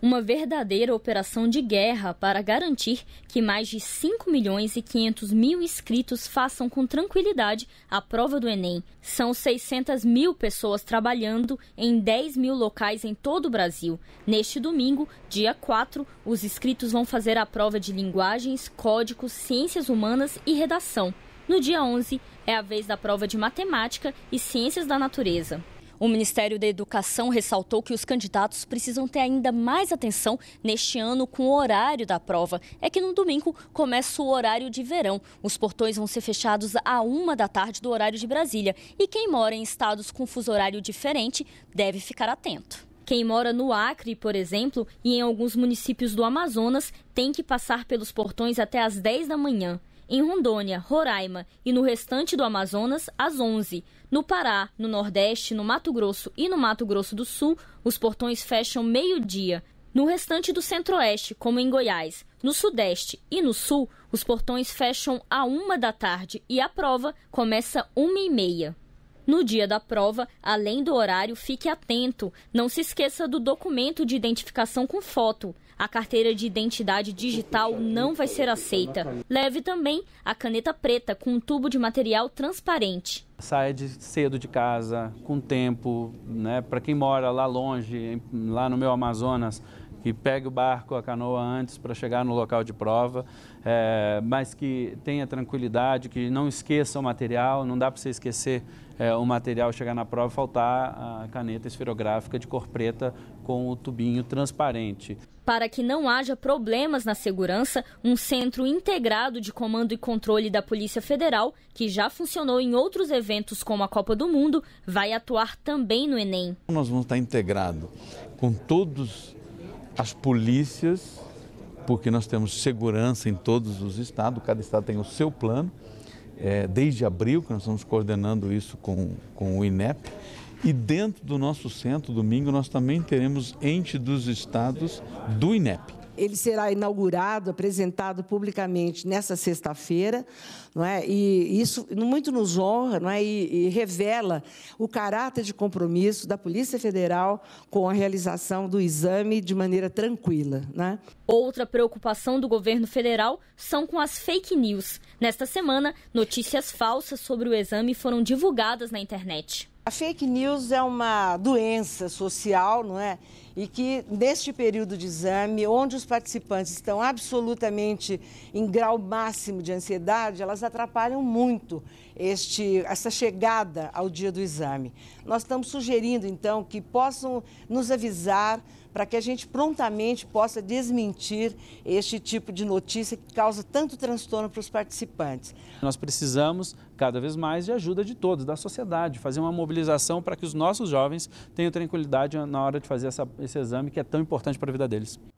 uma verdadeira operação de guerra para garantir que mais de 5 milhões e 500 mil inscritos façam com tranquilidade a prova do Enem. São 600 mil pessoas trabalhando em 10 mil locais em todo o Brasil. Neste domingo, dia 4, os inscritos vão fazer a prova de linguagens, códigos, ciências humanas e redação. No dia 11, é a vez da prova de matemática e ciências da natureza. O Ministério da Educação ressaltou que os candidatos precisam ter ainda mais atenção neste ano com o horário da prova. É que no domingo começa o horário de verão. Os portões vão ser fechados à uma da tarde do horário de Brasília. E quem mora em estados com fuso horário diferente deve ficar atento. Quem mora no Acre, por exemplo, e em alguns municípios do Amazonas, tem que passar pelos portões até às 10 da manhã. Em Rondônia, Roraima e no restante do Amazonas, às 11. No Pará, no Nordeste, no Mato Grosso e no Mato Grosso do Sul, os portões fecham meio-dia. No restante do Centro-Oeste, como em Goiás, no Sudeste e no Sul, os portões fecham à uma da tarde e a prova começa uma e meia. No dia da prova, além do horário, fique atento. Não se esqueça do documento de identificação com foto. A carteira de identidade digital não vai ser aceita. Leve também a caneta preta com um tubo de material transparente. Saia de cedo de casa, com tempo, né? Para quem mora lá longe, lá no meu Amazonas, que pegue o barco, a canoa antes para chegar no local de prova, é, mas que tenha tranquilidade, que não esqueça o material, não dá para você esquecer é, o material, chegar na prova faltar a caneta esferográfica de cor preta com o tubinho transparente. Para que não haja problemas na segurança, um centro integrado de comando e controle da Polícia Federal, que já funcionou em outros eventos como a Copa do Mundo, vai atuar também no Enem. Nós vamos estar integrado com todos as polícias, porque nós temos segurança em todos os estados, cada estado tem o seu plano, é, desde abril que nós estamos coordenando isso com, com o INEP. E dentro do nosso centro, domingo, nós também teremos ente dos estados do INEP. Ele será inaugurado, apresentado publicamente nessa sexta-feira, não é? E isso muito nos honra, não é? E, e revela o caráter de compromisso da Polícia Federal com a realização do exame de maneira tranquila, né? Outra preocupação do governo federal são com as fake news. Nesta semana, notícias falsas sobre o exame foram divulgadas na internet. A fake news é uma doença social, não é? E que neste período de exame, onde os participantes estão absolutamente em grau máximo de ansiedade, elas atrapalham muito este, essa chegada ao dia do exame. Nós estamos sugerindo, então, que possam nos avisar para que a gente prontamente possa desmentir este tipo de notícia que causa tanto transtorno para os participantes. Nós precisamos cada vez mais de ajuda de todos, da sociedade, fazer uma mobilização para que os nossos jovens tenham tranquilidade na hora de fazer essa, esse exame que é tão importante para a vida deles.